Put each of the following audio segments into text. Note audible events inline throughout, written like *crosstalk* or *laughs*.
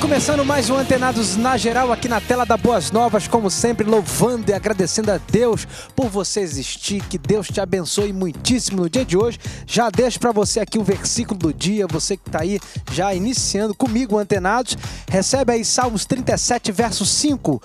começando mais um Antenados na Geral aqui na tela da Boas Novas, como sempre, louvando e agradecendo a Deus por você existir, que Deus te abençoe muitíssimo no dia de hoje. Já deixo para você aqui o versículo do dia, você que está aí já iniciando comigo Antenados, recebe aí Salmos 37, verso 5.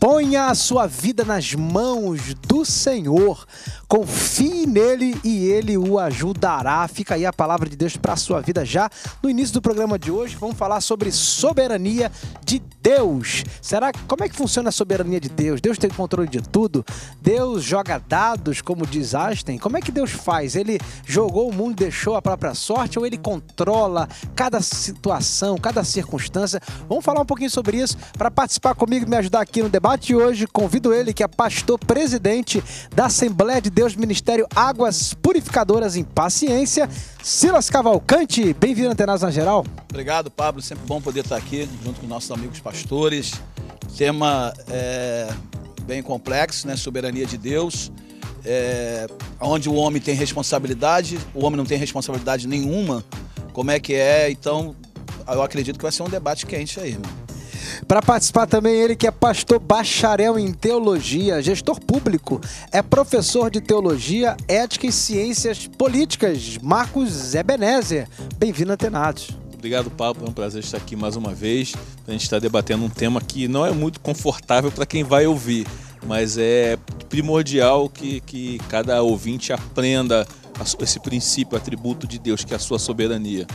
Ponha a sua vida nas mãos do Senhor, confie nele e ele o ajudará. Fica aí a palavra de Deus para a sua vida já. No início do programa de hoje, vamos falar sobre soberania de Deus. Será como é que funciona a soberania de Deus? Deus tem controle de tudo? Deus joga dados, como diz Einstein? Como é que Deus faz? Ele jogou o mundo, deixou a própria sorte ou ele controla cada situação, cada circunstância? Vamos falar um pouquinho sobre isso para participar comigo e me ajudar aqui no debate debate hoje, convido ele, que é pastor presidente da Assembleia de Deus Ministério Águas Purificadoras em Paciência, Silas Cavalcante. Bem-vindo, Antenas na Geral. Obrigado, Pablo. Sempre bom poder estar aqui junto com nossos amigos pastores. Tema é, bem complexo, né? Soberania de Deus. É, onde o homem tem responsabilidade, o homem não tem responsabilidade nenhuma. Como é que é? Então, eu acredito que vai ser um debate quente aí, mano. Para participar também ele que é pastor bacharel em teologia, gestor público, é professor de teologia, ética e ciências políticas, Marcos Ebenezer. Bem-vindo, a Atenados. Obrigado, Pablo. É um prazer estar aqui mais uma vez. A gente está debatendo um tema que não é muito confortável para quem vai ouvir, mas é primordial que, que cada ouvinte aprenda esse princípio, atributo de Deus, que é a sua soberania.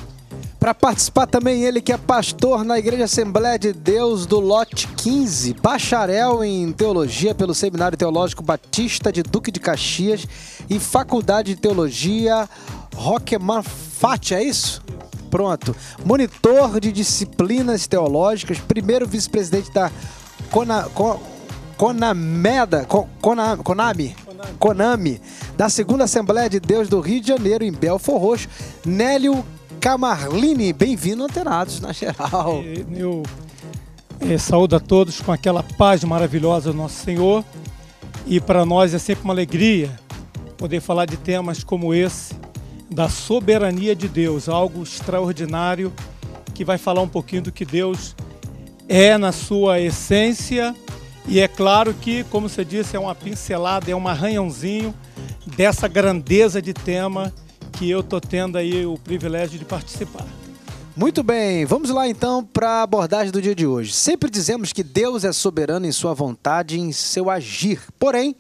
Para participar também ele que é pastor na Igreja Assembleia de Deus do Lote 15, bacharel em teologia pelo Seminário Teológico Batista de Duque de Caxias e Faculdade de Teologia Roquemar Fati, é isso? Pronto. Monitor de disciplinas teológicas, primeiro vice-presidente da Cona, Con, Conameda, Con, Conami, Konami, da Segunda Assembleia de Deus do Rio de Janeiro, em Belfor Roxo, Nélio Camarline, bem-vindo Antenados na geral. Eu, eu é, saúdo a todos com aquela paz maravilhosa do Nosso Senhor e para nós é sempre uma alegria poder falar de temas como esse, da soberania de Deus, algo extraordinário que vai falar um pouquinho do que Deus é na sua essência. E é claro que, como você disse, é uma pincelada, é um arranhãozinho dessa grandeza de tema que eu estou tendo aí o privilégio de participar. Muito bem, vamos lá então para a abordagem do dia de hoje. Sempre dizemos que Deus é soberano em sua vontade e em seu agir. Porém,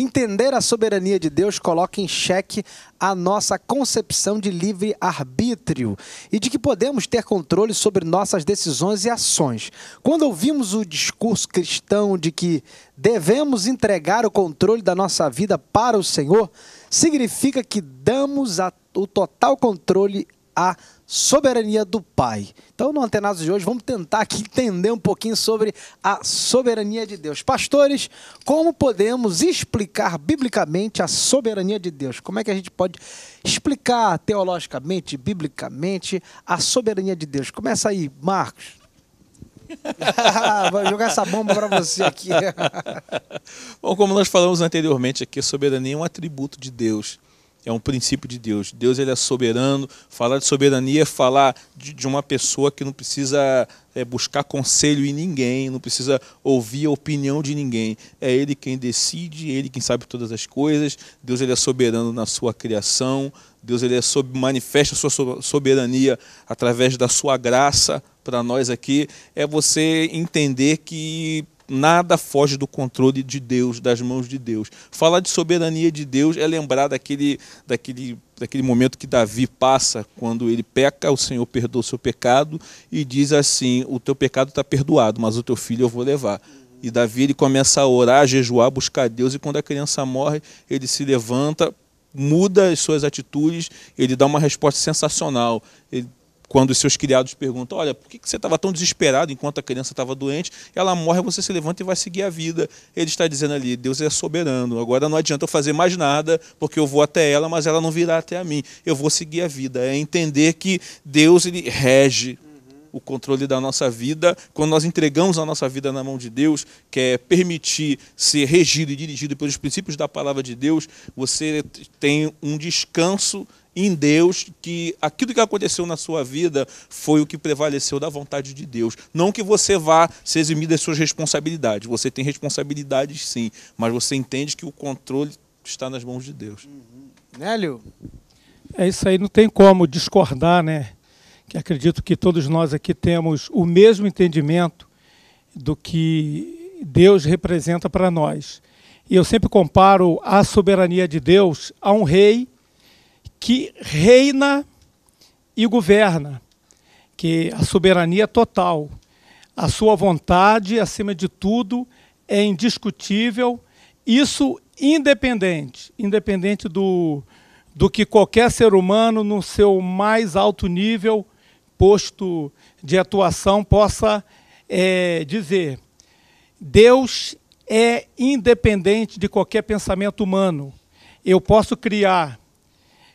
Entender a soberania de Deus coloca em xeque a nossa concepção de livre arbítrio e de que podemos ter controle sobre nossas decisões e ações. Quando ouvimos o discurso cristão de que devemos entregar o controle da nossa vida para o Senhor, significa que damos a, o total controle a soberania do Pai. Então, no Antenados de hoje, vamos tentar aqui entender um pouquinho sobre a soberania de Deus. Pastores, como podemos explicar biblicamente a soberania de Deus? Como é que a gente pode explicar teologicamente, biblicamente, a soberania de Deus? Começa aí, Marcos. *laughs* Vou jogar essa bomba para você aqui. Bom, como nós falamos anteriormente aqui, soberania é um atributo de Deus é um princípio de Deus. Deus ele é soberano. Falar de soberania é falar de, de uma pessoa que não precisa é, buscar conselho em ninguém, não precisa ouvir a opinião de ninguém. É Ele quem decide, é Ele quem sabe todas as coisas. Deus ele é soberano na sua criação. Deus ele é sob, manifesta a sua soberania através da sua graça para nós aqui. É você entender que nada foge do controle de Deus, das mãos de Deus. Falar de soberania de Deus é lembrar daquele, daquele, daquele momento que Davi passa quando ele peca, o Senhor perdoa o seu pecado e diz assim: O teu pecado está perdoado, mas o teu filho eu vou levar. E Davi ele começa a orar, a jejuar, buscar Deus, e quando a criança morre, ele se levanta, muda as suas atitudes, ele dá uma resposta sensacional. Ele quando seus criados perguntam: Olha, por que você estava tão desesperado enquanto a criança estava doente? Ela morre, você se levanta e vai seguir a vida. Ele está dizendo ali: Deus é soberano. Agora não adianta eu fazer mais nada, porque eu vou até ela, mas ela não virá até a mim. Eu vou seguir a vida. É entender que Deus ele rege o controle da nossa vida, quando nós entregamos a nossa vida na mão de Deus, que é permitir ser regido e dirigido pelos princípios da palavra de Deus, você tem um descanso em Deus que aquilo que aconteceu na sua vida foi o que prevaleceu da vontade de Deus. Não que você vá se eximir das suas responsabilidades. Você tem responsabilidades sim, mas você entende que o controle está nas mãos de Deus. Nélio? Né, é isso aí, não tem como discordar, né? Que acredito que todos nós aqui temos o mesmo entendimento do que Deus representa para nós. E eu sempre comparo a soberania de Deus a um rei que reina e governa, que a soberania é total, a sua vontade, acima de tudo, é indiscutível, isso independente, independente do, do que qualquer ser humano, no seu mais alto nível, posto de atuação, possa é, dizer. Deus é independente de qualquer pensamento humano. Eu posso criar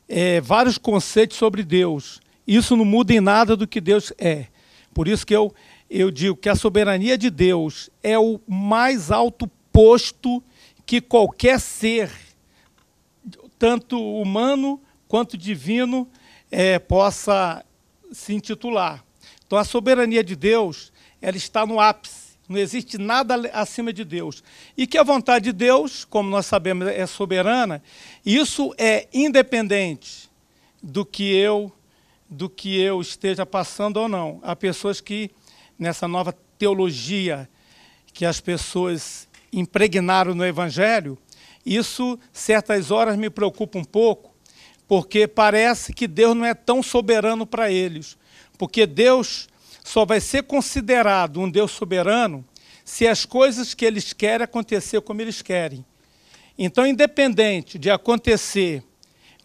é, vários conceitos sobre Deus. Isso não muda em nada do que Deus é. Por isso que eu, eu digo que a soberania de Deus é o mais alto posto que qualquer ser, tanto humano quanto divino, é, possa se intitular. Então a soberania de Deus ela está no ápice não existe nada acima de Deus. E que a vontade de Deus, como nós sabemos, é soberana, isso é independente do que eu do que eu esteja passando ou não. Há pessoas que nessa nova teologia que as pessoas impregnaram no evangelho, isso certas horas me preocupa um pouco, porque parece que Deus não é tão soberano para eles. Porque Deus só vai ser considerado um Deus soberano se as coisas que eles querem acontecer como eles querem. Então, independente de acontecer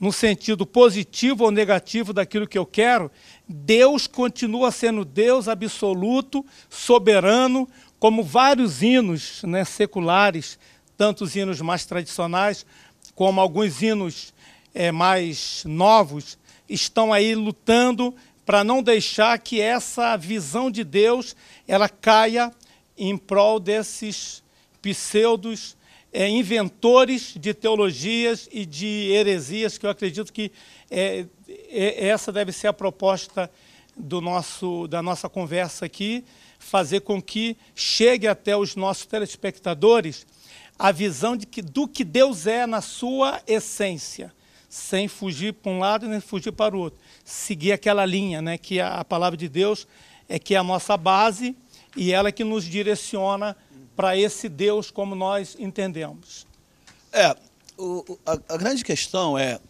no sentido positivo ou negativo daquilo que eu quero, Deus continua sendo Deus absoluto, soberano, como vários hinos né, seculares, tanto os hinos mais tradicionais, como alguns hinos é, mais novos, estão aí lutando para não deixar que essa visão de Deus ela caia em prol desses pseudos é, inventores de teologias e de heresias, que eu acredito que é, é, essa deve ser a proposta do nosso, da nossa conversa aqui, fazer com que chegue até os nossos telespectadores a visão de que, do que Deus é na sua essência, sem fugir para um lado nem fugir para o outro seguir aquela linha, né? que a, a palavra de Deus é que é a nossa base e ela é que nos direciona para esse Deus como nós entendemos. É, o, a, a, grande questão é,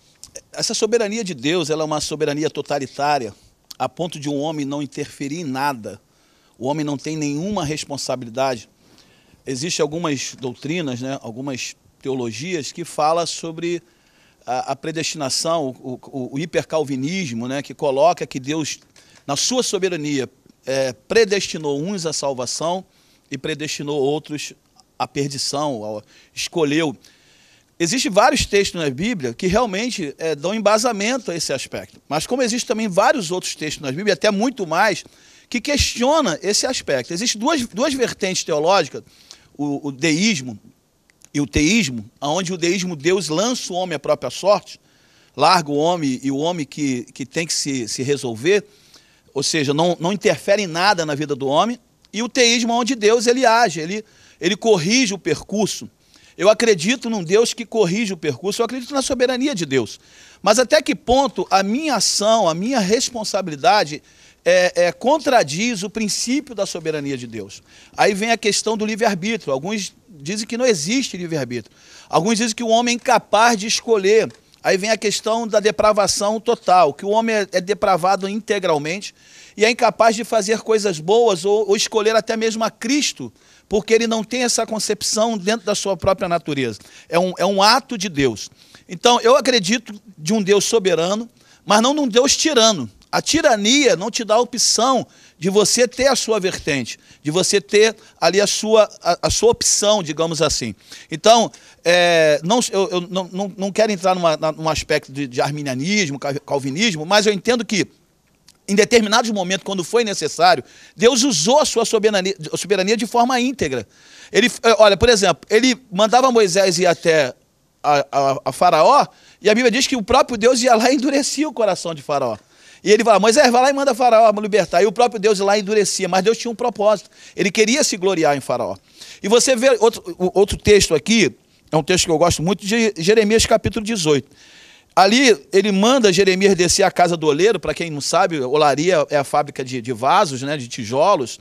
essa soberania de Deus ela é uma soberania totalitária, a ponto de um homem não interferir em nada. O homem não tem nenhuma responsabilidade. Existem algumas doutrinas, né, algumas teologias que falam sobre a, a predestinação, o, o, o hipercalvinismo, né, que coloca que Deus, na sua soberania, é, predestinou uns à salvação e predestinou outros à perdição, ao, escolheu. Existem vários textos na Bíblia que realmente é, dão embasamento a esse aspecto. Mas como existem também vários outros textos na Bíblia, até muito mais, que questiona esse aspecto. Existem duas, duas vertentes teológicas, o, o deísmo, e o teísmo, aonde o deísmo Deus lança o homem à própria sorte, larga o homem e o homem que, que tem que se, se resolver, ou seja, não, não interfere em nada na vida do homem, e o teísmo é onde Deus ele age, ele, ele corrige o percurso. Eu acredito num Deus que corrige o percurso, eu acredito na soberania de Deus. Mas até que ponto a minha ação, a minha responsabilidade é, é, contradiz o princípio da soberania de Deus? Aí vem a questão do livre-arbítrio. Alguns dizem que não existe livre-arbítrio. Alguns dizem que o homem é incapaz de escolher. Aí vem a questão da depravação total, que o homem é, é depravado integralmente e é incapaz de fazer coisas boas ou, ou escolher até mesmo a Cristo, porque ele não tem essa concepção dentro da sua própria natureza. É um, é um ato de Deus. Então, eu acredito de um Deus soberano, mas não de um Deus tirano. A tirania não te dá a opção de você ter a sua vertente, de você ter ali a sua, a, a sua opção, digamos assim. Então, é, não, eu, eu não, não, não, quero entrar numa, num aspecto de, de arminianismo, calvinismo, mas eu entendo que em determinados momentos, quando foi necessário, Deus usou a sua soberania, soberania de forma íntegra. Ele, é, olha, por exemplo, ele mandava Moisés ir até a, a, a Faraó, e a Bíblia diz que o próprio Deus ia lá e endurecia o coração de Faraó. E ele fala, Moisés, vai lá e manda Faraó me libertar. E o próprio Deus lá endurecia, mas Deus tinha um propósito. Ele queria se gloriar em Faraó. E você vê outro, outro texto aqui, é um texto que eu gosto muito, de Jeremias capítulo 18. Ali ele manda Jeremias descer a casa do oleiro, para quem não sabe, olaria é a fábrica de, de vasos, né, de tijolos.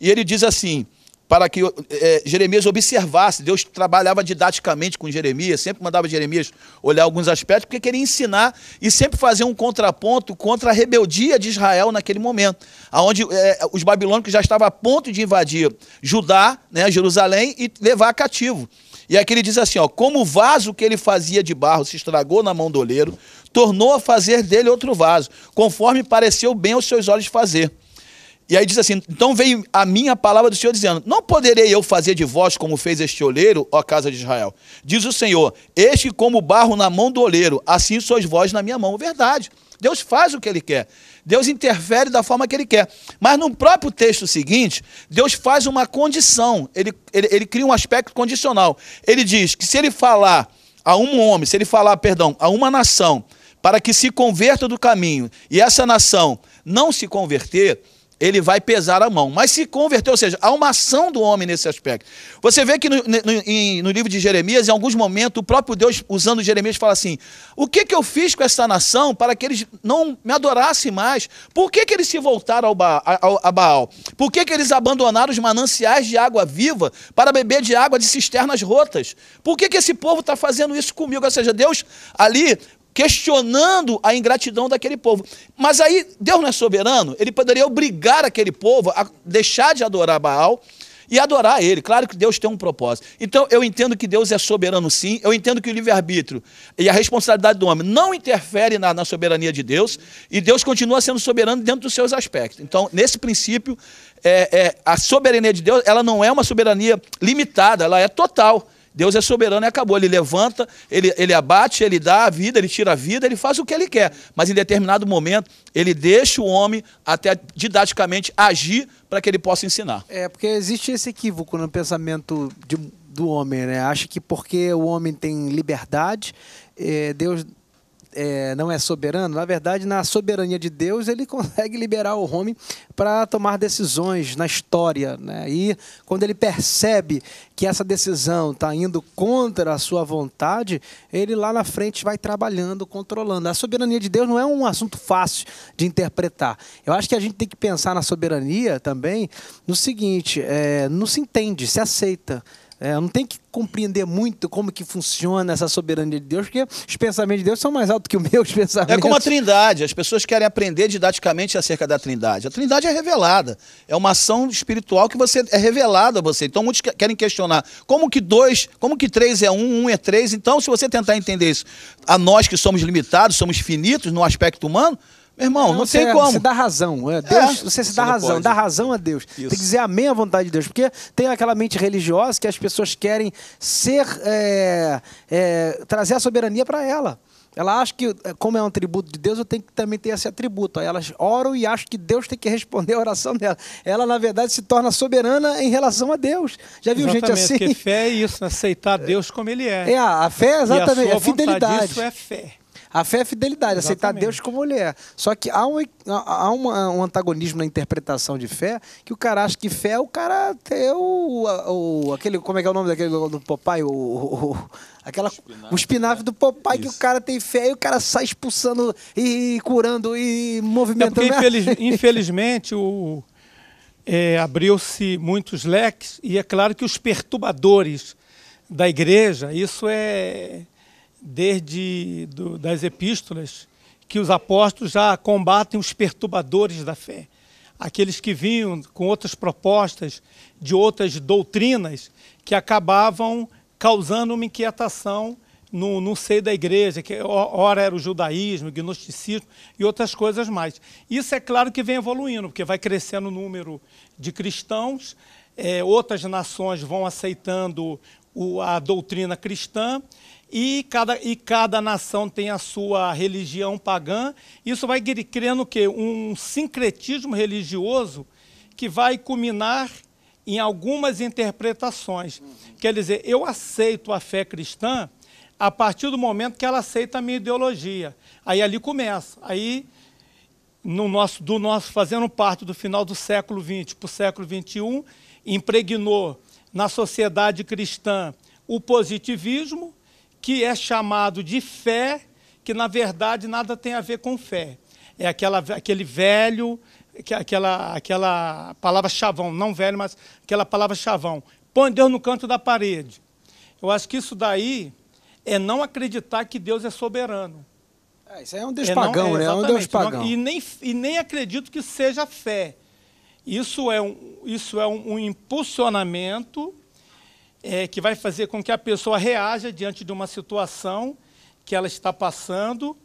E ele diz assim: para que é, Jeremias observasse. Deus trabalhava didaticamente com Jeremias, sempre mandava Jeremias olhar alguns aspectos, porque queria ensinar e sempre fazer um contraponto contra a rebeldia de Israel naquele momento, onde é, eh, os babilônicos já estavam a ponto de invadir Judá, né, Jerusalém, e levar cativo. E aqui ele diz assim: ó, como o vaso que ele fazia de barro se estragou na mão do oleiro, tornou a fazer dele outro vaso, conforme pareceu bem aos seus olhos fazer. E aí diz assim: Então veio a minha palavra do Senhor dizendo: Não poderei eu fazer de vós como fez este oleiro, ó casa de Israel. Diz o Senhor: Este como barro na mão do oleiro, assim sois vós na minha mão. Verdade. Deus faz o que ele quer. Deus interfere da forma que ele quer. Mas no próprio texto seguinte, Deus faz uma condição. Ele, ele, ele cria um aspecto condicional. Ele diz que se ele falar a um homem, se ele falar, perdão, a uma nação, para que se converta do caminho, e essa nação não se converter, ele vai pesar a mão. Mas se converter, ou seja, há uma ação do homem nesse aspecto. Você vê que no, no, em, no livro de Jeremias, em alguns momentos, o próprio Deus, usando Jeremias, fala assim: O que, que eu fiz com essa nação para que eles não me adorassem mais? Por que, que eles se voltaram ao ba a Baal? Por que, que eles abandonaram os mananciais de água viva para beber de água de cisternas rotas? Por que, que esse povo está fazendo isso comigo? Ou seja, Deus ali questionando a ingratidão daquele povo. Mas aí Deus não é soberano, ele poderia obrigar aquele povo a deixar de adorar Baal e adorar ele. Claro que Deus tem um propósito. Então eu entendo que Deus é soberano sim, eu entendo que o livre-arbítrio e a responsabilidade do homem não interfere na, na, soberania de Deus e Deus continua sendo soberano dentro dos seus aspectos. Então, nesse princípio, é, é, a soberania de Deus ela não é uma soberania limitada, ela é total. Deus é soberano e acabou. Ele levanta, ele, ele abate, ele dá a vida, ele tira a vida, ele faz o que ele quer. Mas em determinado momento, ele deixa o homem até didaticamente agir para que ele possa ensinar. É, porque existe esse equívoco no pensamento de, do homem, né? Acha que porque o homem tem liberdade, eh, Deus é, não é soberano, na verdade, na soberania de Deus, ele *laughs* consegue liberar o homem para tomar decisões na história. Né? E quando ele percebe que essa decisão está indo contra a sua vontade, ele lá na frente vai trabalhando, controlando. A soberania de Deus não é um assunto fácil de interpretar. Eu acho que a gente tem que pensar na soberania também no seguinte: é, não se entende, se aceita. É, não tem que compreender muito como que funciona essa soberania de Deus, porque os pensamentos de Deus são mais altos que o meu, *laughs* pensamentos. É como a Trindade, as pessoas querem aprender didaticamente acerca da Trindade. A Trindade é revelada, é uma ação espiritual que você é revelada a você. Então muitos querem questionar como que dois, como que três é um, um é três. Então se você tentar entender isso, a nós que somos limitados, somos finitos no aspecto humano, meu irmão, não, não tem é, como. Você dá razão. É, é, Deus, é, você se dá razão. Pode. Dá razão a Deus. Isso. Tem que dizer amém à vontade de Deus. Porque tem aquela mente religiosa que as pessoas querem ser. trazer a soberania para ela. Ela acha que, como é um tributo de Deus, eu tenho que também ter esse atributo. Aí elas oram e acham que Deus tem que responder a oração dela. Ela, na verdade, se torna soberana em relação a Deus. Já viu exatamente, gente assim? Porque fé é isso, aceitar Deus como ele é. É, a fé é exatamente a, a fidelidade. Isso é fé. A fé é fidelidade, Exatamente. aceitar Deus como ele é. Só que há, um, há uma, um antagonismo na interpretação de fé que o cara acha que fé é o cara ter o, o aquele, como é que é o nome daquele do papai O, o, aquela, o espinafre, do papai que o cara tem fé e o cara sai expulsando e curando e é movimentando. É porque, infeliz, *laughs* infelizmente, o, é, abriu-se muitos leques e é claro que os perturbadores da igreja, isso é desde do, das epístolas, que os apóstolos já combatem os perturbadores da fé. Aqueles que vinham com outras propostas, de outras doutrinas, que acabavam causando uma inquietação no, no seio da igreja, que ora era o judaísmo, o gnosticismo e outras coisas mais. Isso é claro que vem evoluindo, porque vai crescendo o número de cristãos, é, outras nações vão aceitando o, a doutrina cristã e cada, e cada nação tem a sua religião pagã. Isso vai criando o quê? Um sincretismo religioso que vai culminar em algumas interpretações. Quer dizer, eu aceito a fé cristã a partir do momento que ela aceita a minha ideologia. Aí ali começa. Aí no nosso, do nosso, fazendo parte do final do século XX para o século XXI, impregnou na sociedade cristã o positivismo que é chamado de fé, que na verdade nada tem a ver com fé. É aquela, aquele velho, aquela, aquela palavra chavão, não velho, mas aquela palavra chavão. Põe Deus no canto da parede. Eu acho que isso daí é não acreditar que Deus é soberano. É, isso aí é um é deus é pagão, né? É um deus pagão. E nem, e nem acredito que seja fé. Isso é um, isso é um, um impulsionamento é, que vai fazer com que a pessoa reaja diante de uma situação que ela está passando.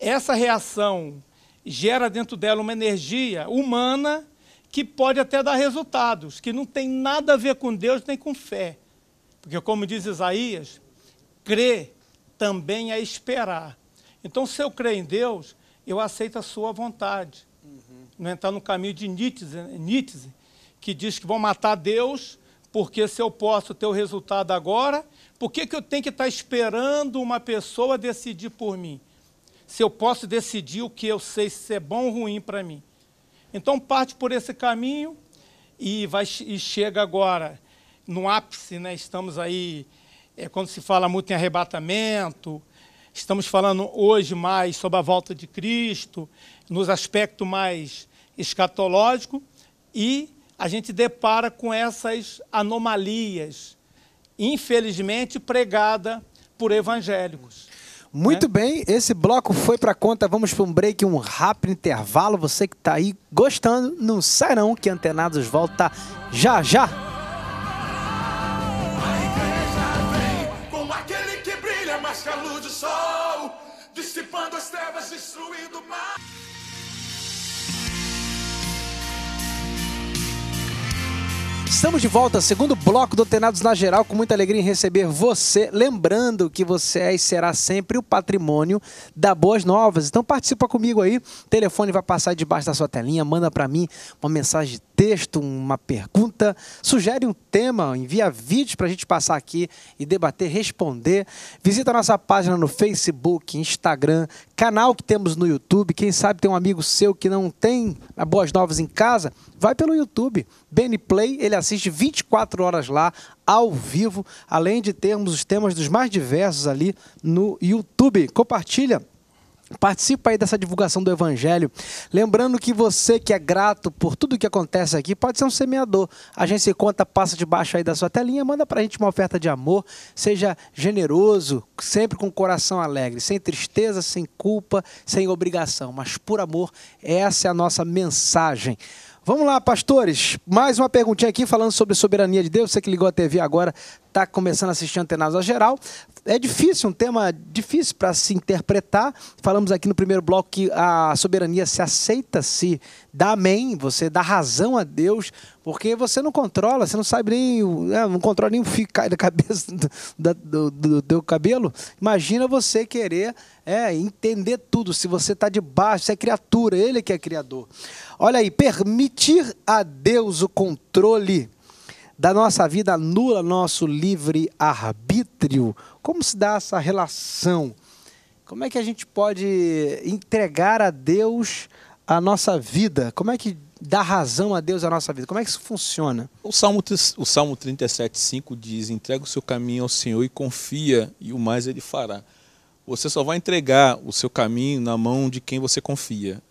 Essa reação gera dentro dela uma energia humana que pode até dar resultados, que não tem nada a ver com Deus nem com fé. Porque, como diz Isaías, crer também é esperar. Então, se eu creio em Deus, eu aceito a sua vontade. Uhum. Não entrar é? tá no caminho de Nietzsche, Nietzsche, que diz que vão matar Deus porque se eu posso ter o resultado agora, por que, que eu tenho que estar esperando uma pessoa decidir por mim? Se eu posso decidir o que eu sei se é bom ou ruim para mim. Então parte por esse caminho e, vai, e chega agora no ápice, né? estamos aí, é, quando se fala muito em arrebatamento, estamos falando hoje mais sobre a volta de Cristo, nos aspectos mais escatológico e a gente depara com essas anomalias, infelizmente pregada por evangélicos. Muito né? bem, esse bloco foi para conta. Vamos para um break, um rápido intervalo. Você que está aí gostando, não sai não, que Antenados volta já já. dissipando as trevas, destruindo o mar. Estamos de volta, segundo bloco do Tenados na Geral, com muita alegria em receber você. Lembrando que você é e será sempre o patrimônio da Boas Novas. Então participa comigo aí, o telefone vai passar debaixo da sua telinha, manda para mim uma mensagem texto, uma pergunta, sugere um tema, envia vídeos para a gente passar aqui e debater, responder. Visita a nossa página no Facebook, Instagram, canal que temos no YouTube. Quem sabe tem um amigo seu que não tem boas novas em casa, vai pelo YouTube. Benny Play, ele assiste 24 horas lá, ao vivo, além de termos os temas dos mais diversos ali no YouTube. Compartilha Participa aí dessa divulgação do Evangelho. Lembrando que você que é grato por tudo o que acontece aqui, pode ser um semeador. A gente se conta, passa debaixo aí da sua telinha, manda pra gente uma oferta de amor. Seja generoso, sempre com o coração alegre, sem tristeza, sem culpa, sem obrigação, mas por amor. Essa é a nossa mensagem. Vamos lá, pastores. Mais uma perguntinha aqui falando sobre soberania de Deus. Você que ligou a TV agora, está começando a assistir Antenados a Geral. É difícil, um tema difícil para se interpretar. Falamos aqui no primeiro bloco que a soberania se aceita, se dá amém, você dá razão a Deus, porque você não controla, você não sabe nem, né, não controla nem o fio cai da cabeça *laughs* do, do, do, teu cabelo. Imagina você querer é, entender tudo, se você está debaixo, você é criatura, ele é que é criador. Olha aí, permitir a Deus o controle da nossa vida anula nosso livre arbítrio? Como se dá essa relação? Como é que a gente pode entregar a Deus a nossa vida? Como é que dá razão a Deus a nossa vida? Como é que isso funciona? O Salmo, o Salmo 37,5 diz: entrega o seu caminho ao Senhor e confia, e o mais ele fará. Você só vai entregar o seu caminho na mão de quem você confia.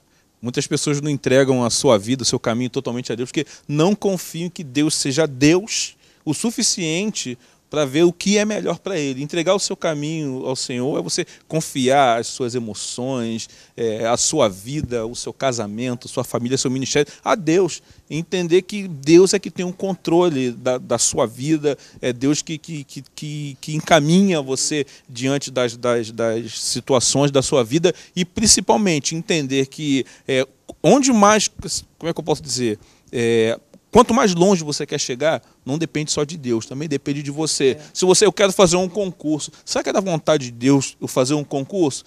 Muitas pessoas não entregam a sua vida, o seu caminho totalmente a Deus, porque não confiam que Deus seja Deus o suficiente para ver o que é melhor para ele. Entregar o seu caminho ao Senhor é você confiar as suas emoções, é, a sua vida, o seu casamento, sua família, seu ministério a Deus. Entender que Deus é que tem o um controle da, da, sua vida, é Deus que, que, que, que encaminha você diante das, das, das, situações da sua vida e principalmente entender que é, onde mais, como é que eu posso dizer? É, Quanto mais longe você quer chegar, não depende só de Deus, também depende de você. É. Se você, eu quero fazer um concurso, será que é da vontade de Deus eu fazer um concurso?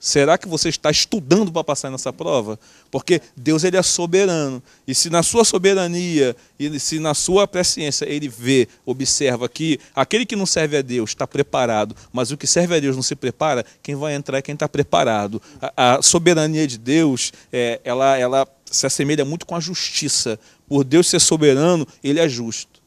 Será que você está estudando para passar nessa prova? Porque Deus ele é soberano. E se na sua soberania, e se na sua presciência ele vê, observa que aquele que não serve a Deus está preparado, mas o que serve a Deus não se prepara, quem vai entrar é quem está preparado. A, a, soberania de Deus, é, ela, ela se assemelha muito com a justiça. Por Deus ser soberano, ele é justo.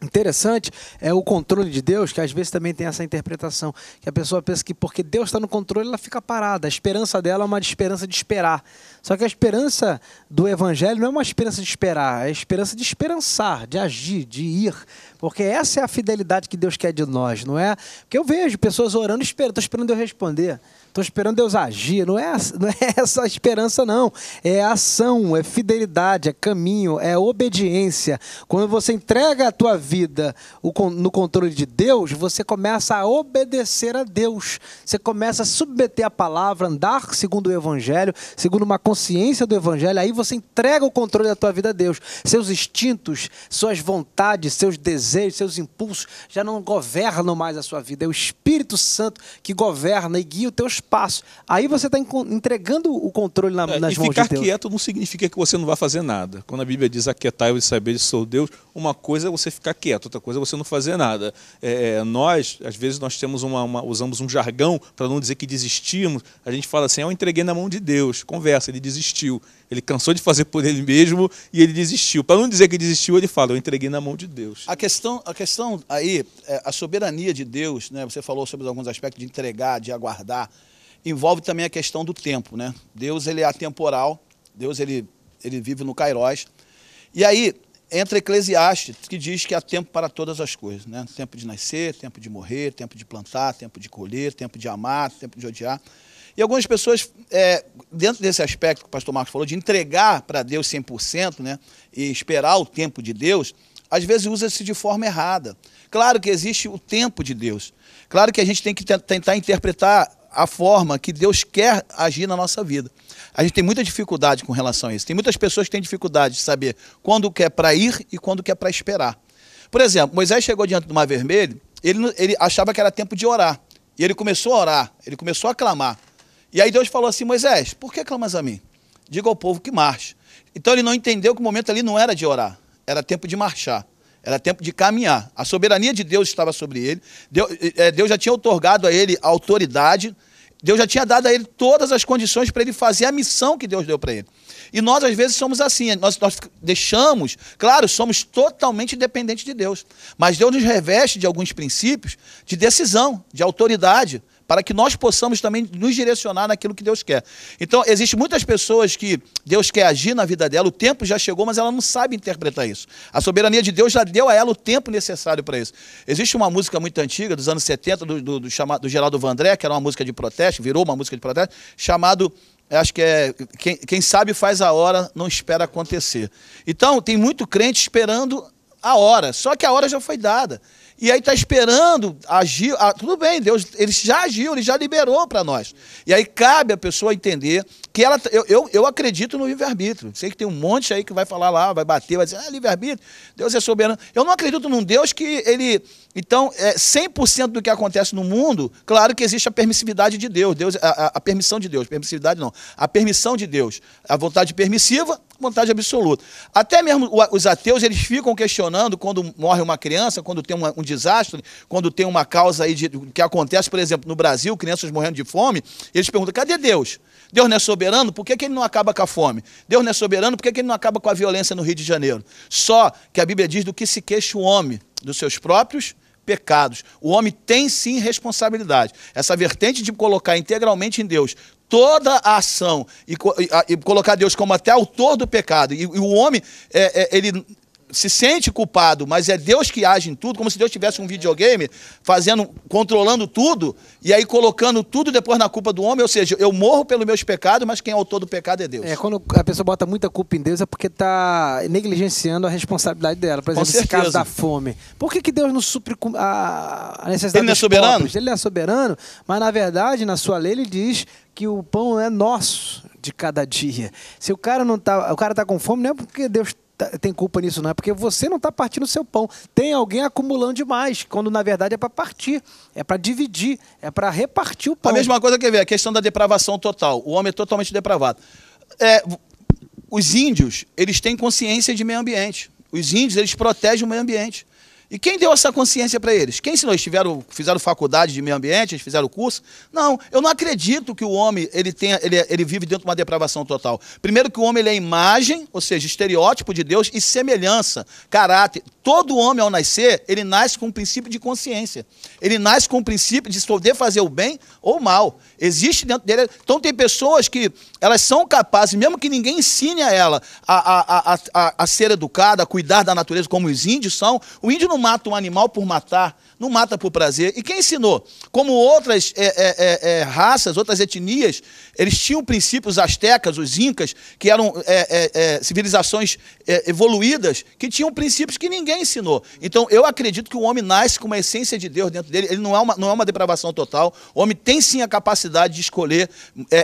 Interessante é o controle de Deus, que às vezes também tem essa interpretação, que a pessoa pensa que porque Deus está no controle, ela fica parada. A esperança dela é uma esperança de esperar. Só que a esperança do Evangelho não é uma esperança de esperar, é a esperança de esperançar, de agir, de ir. Porque essa é a fidelidade que Deus quer de nós, não é? Porque eu vejo pessoas orando, esperando, estou esperando Deus responder. Estou esperando Deus agir. Não é, *laughs* não é essa esperança, não. É ação, é fidelidade, é caminho, é obediência. Quando você entrega a tua vida no controle de Deus, você começa a obedecer a Deus. Você começa a submeter a palavra, andar segundo o Evangelho, segundo uma consciência do Evangelho. Aí você entrega o controle da tua vida a Deus. Seus instintos, suas vontades, seus desejos, seus impulsos já não governam mais a sua vida. É o Espírito Santo que governa e guia os teus espaço. Aí você está entregando o controle na, é, nas mãos de Deus. E ficar quieto não significa que você não vai fazer nada. Quando a Bíblia diz aquietai e saber de sou Deus, uma coisa é você ficar quieto, outra coisa é você não fazer nada. É, é nós, às vezes, nós temos uma, uma usamos um jargão para não dizer que desistimos. A gente fala assim, ah, eu entreguei na mão de Deus. Conversa, ele desistiu. Ele cansou de fazer por ele mesmo e ele desistiu. Para não dizer que desistiu, ele fala: Eu entreguei na mão de Deus. A questão, a questão aí, é a soberania de Deus, né? você falou sobre alguns aspectos de entregar, de aguardar, envolve também a questão do tempo. Né? Deus ele é atemporal, Deus ele, ele vive no Cairós. E aí, entra Eclesiastes, que diz que há tempo para todas as coisas. Né? Tempo de nascer, tempo de morrer, tempo de plantar, tempo de colher, tempo de amar, tempo de odiar. E algumas pessoas, é, dentro desse aspecto que o pastor Marcos falou, de entregar para Deus 100% né, e esperar o tempo de Deus, às vezes usa-se de forma errada. Claro que existe o tempo de Deus. Claro que a gente tem que tentar interpretar a forma que Deus quer agir na nossa vida. A gente tem muita dificuldade com relação a isso. Tem muitas pessoas que têm dificuldade de saber quando quer é para ir e quando quer é para esperar. Por exemplo, Moisés chegou diante do Mar Vermelho, ele, ele achava que era tempo de orar. E ele começou a orar, ele começou a clamar. E aí Deus falou assim: Moisés, por que clamas a mim? Diga ao povo que marche. Então ele não entendeu que o momento ali não era de orar, era tempo de marchar. Era tempo de caminhar. A soberania de Deus estava sobre ele. Deus, eh, eh, Deus já tinha otorgado a ele a autoridade. Deus já tinha dado a ele todas as condições para ele fazer a missão que Deus deu para ele. E nós, às vezes, somos assim. Nós, nós, deixamos, claro, somos totalmente dependentes de Deus. Mas Deus nos reveste de alguns princípios de decisão, de autoridade, para que nós possamos também nos direcionar naquilo que Deus quer. Então, existem muitas pessoas que Deus quer agir na vida dela, o tempo já chegou, mas ela não sabe interpretar isso. A soberania de Deus já deu a ela o tempo necessário para isso. Existe uma música muito antiga, dos anos 70, do, do, do, chamado, do Geraldo Vandré, que era uma música de protesto, virou uma música de protesto, chamado acho que é quem, quem, sabe faz a hora, não espera acontecer. Então, tem muito crente esperando a hora, só que a hora já foi dada. E aí está esperando agir. Ah, tudo bem, Deus, ele já agiu, ele já liberou para nós. E aí cabe a pessoa entender que ela. Eu, eu, eu acredito no livre-arbítrio. Sei que tem um monte aí que vai falar lá, vai bater, vai dizer, ah, livre-arbítrio, Deus é soberano. Eu não acredito num Deus que ele. Então, é 100% do que acontece no mundo, claro que existe a permissividade de Deus, Deus a, a, a permissão de Deus, permissividade não, a permissão de Deus, a vontade permissiva vontade absoluta. Até mesmo os ateus, eles ficam questionando quando morre uma criança, quando tem um, um desastre, quando tem uma causa aí de, que acontece, por exemplo, no Brasil, crianças morrendo de fome, eles perguntam, cadê Deus? Deus não é soberano, por que, que ele não acaba com a fome? Deus não é soberano, por que, que ele não acaba com a violência no Rio de Janeiro? Só que a Bíblia diz do que se queixa o homem, dos seus próprios pecados. O homem tem sim responsabilidade. Essa vertente de colocar integralmente em Deus toda a ação e, e, e, colocar Deus como até autor do pecado. E, e o homem, é, é, ele se sente culpado, mas é Deus que age em tudo, como se Deus tivesse um é. videogame fazendo, controlando tudo e aí colocando tudo depois na culpa do homem, ou seja, eu morro pelos meus pecados, mas quem é autor do pecado é Deus. É, quando a pessoa bota muita culpa em Deus é porque está negligenciando a responsabilidade dela, por exemplo, esse caso da fome. Por que, que Deus não supre a necessidade Ele não é soberano? Pobres? Ele é soberano, mas na verdade, na sua lei ele diz que o pão é nosso de cada dia. Se o cara não tá, o cara tá com fome, não é porque Deus Tá, tem culpa nisso, não. É porque você não está partindo o seu pão. Tem alguém acumulando demais, quando na verdade é para partir, é para dividir, é para repartir o pão. A mesma coisa que vê, a questão da depravação total. O homem é totalmente depravado. É, os índios, eles têm consciência de meio ambiente. Os índios, eles protegem o meio ambiente. E quem deu essa consciência para eles? Quem ensinou? Eles tiveram, fizeram faculdade de meio ambiente, eles fizeram curso? Não, eu não acredito que o homem ele tenha, ele, ele vive dentro de uma depravação total. Primeiro que o homem ele é imagem, ou seja, estereótipo de Deus e semelhança, caráter. Todo homem ao nascer, ele nasce com um princípio de consciência. Ele nasce com o um princípio de poder fazer o bem ou o mal. Existe dentro dele. Então tem pessoas que elas são capazes, mesmo que ninguém ensine a ela a, a, a, a, a ser educada, a cuidar da natureza como os índios são, o índio não não mata um animal por matar, não mata por prazer. E quem ensinou? Como outras é, é, é, é raças, outras etnias, eles tinham princípios astecas, os incas, que eram é, é, civilizações evoluídas, que tinham princípios que ninguém ensinou. Então, eu acredito que o homem nasce com uma essência de Deus dentro dele. Ele não é uma, não é uma depravação total. O homem tem sim a capacidade de escolher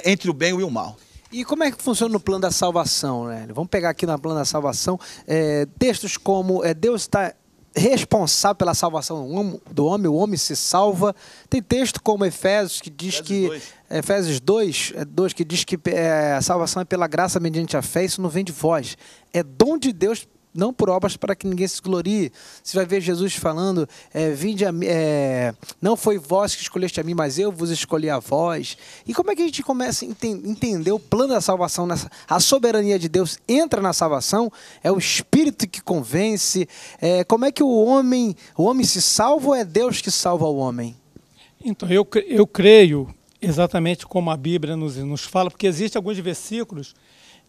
entre o bem e o mal. E como é que funciona no plano da salvação, né? Vamos pegar aqui no plano da salvação é, textos como é, Deus está responsável pela salvação do homem, o homem se salva. Tem texto como Efésios que diz Efésios que Efésios 2, 2 é, que diz que é, a salvação é pela graça mediante a fé, isso não vem de vós. É dom de Deus não por obras para que ninguém se glorie. Você vai ver Jesus falando: é, Vinde a é, não foi vós que escolheste a mim, mas eu vos escolhi a vós. E como é que a gente começa a entender o plano da salvação? Nessa, a soberania de Deus entra na salvação, é o Espírito que convence. É, como é que o homem, o homem se salva ou é Deus que salva o homem? Então, eu, eu creio exatamente como a Bíblia nos, nos fala, porque existem alguns versículos,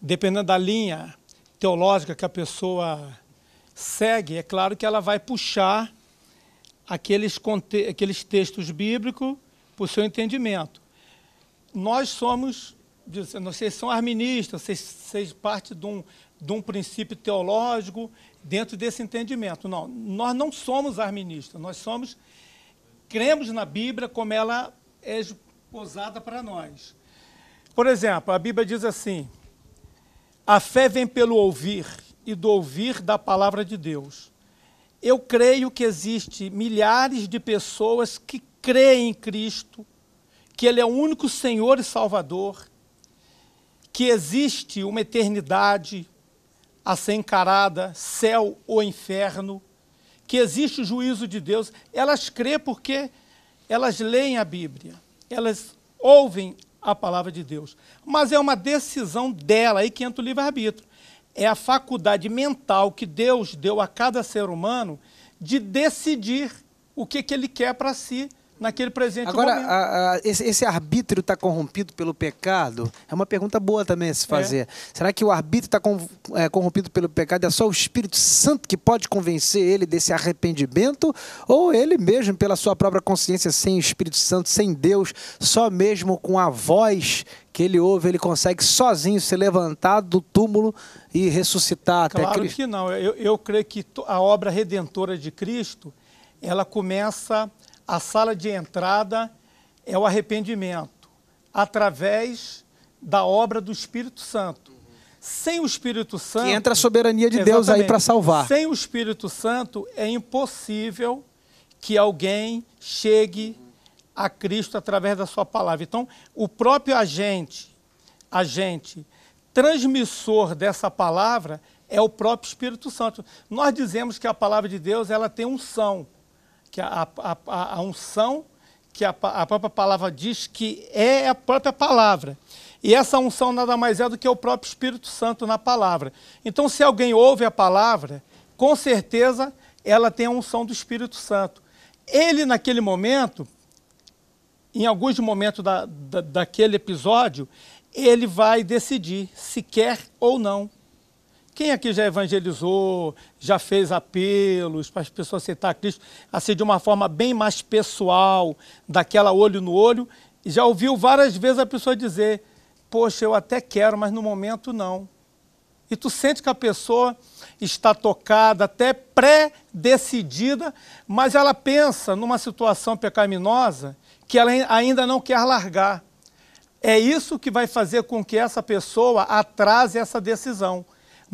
dependendo da linha teológica que a pessoa segue, é claro que ela vai puxar aqueles, aqueles textos bíblicos para o seu entendimento. Nós somos, vocês são arministas, vocês, vocês parte de um, de um princípio teológico dentro desse entendimento. Não, nós não somos arministas, nós somos, cremos na Bíblia como ela é posada para nós. Por exemplo, a Bíblia diz assim, a fé vem pelo ouvir e do ouvir da palavra de Deus. Eu creio que existe milhares de pessoas que creem em Cristo, que ele é o único Senhor e Salvador, que existe uma eternidade a ser encarada, céu ou inferno, que existe o juízo de Deus. Elas creem porque elas leem a Bíblia, elas ouvem a palavra de Deus. Mas é uma decisão dela aí que entra o livre-arbítrio. É a faculdade mental que Deus deu a cada ser humano de decidir o que, que ele quer para si naquele presente Agora, a, a, esse, esse, arbítrio está corrompido pelo pecado? É uma pergunta boa também a se é. fazer. É. Será que o arbítrio está é, corrompido pelo pecado? É só o Espírito Santo que pode convencer ele desse arrependimento? Ou ele mesmo, pela sua própria consciência, sem Espírito Santo, sem Deus, só mesmo com a voz que ele ouve, ele consegue sozinho se levantar do túmulo e ressuscitar claro até Cristo? Claro que não. Eu, eu creio que a obra redentora de Cristo, ela começa a sala de entrada é o arrependimento, através da obra do Espírito Santo. Sem o Espírito Santo. Que entra a soberania de Deus aí para salvar. Sem o Espírito Santo é impossível que alguém chegue a Cristo através da sua palavra. Então, o próprio agente, agente transmissor dessa palavra é o próprio Espírito Santo. Nós dizemos que a palavra de Deus, ela tem unção que a, a, a unção, que a, a própria palavra diz que é a própria palavra. E essa unção nada mais é do que o próprio Espírito Santo na palavra. Então, se alguém ouve a palavra, com certeza ela tem a unção do Espírito Santo. Ele, naquele momento, em alguns momentos da, da, daquele episódio, ele vai decidir se quer ou não quem aqui já evangelizou, já fez apelos para as pessoas aceitar Cristo, assim de uma forma bem mais pessoal, daquela olho no olho, já ouviu várias vezes a pessoa dizer: Poxa, eu até quero, mas no momento não. E tu sente que a pessoa está tocada, até pré-decidida, mas ela pensa numa situação pecaminosa que ela ainda não quer largar. É isso que vai fazer com que essa pessoa atrase essa decisão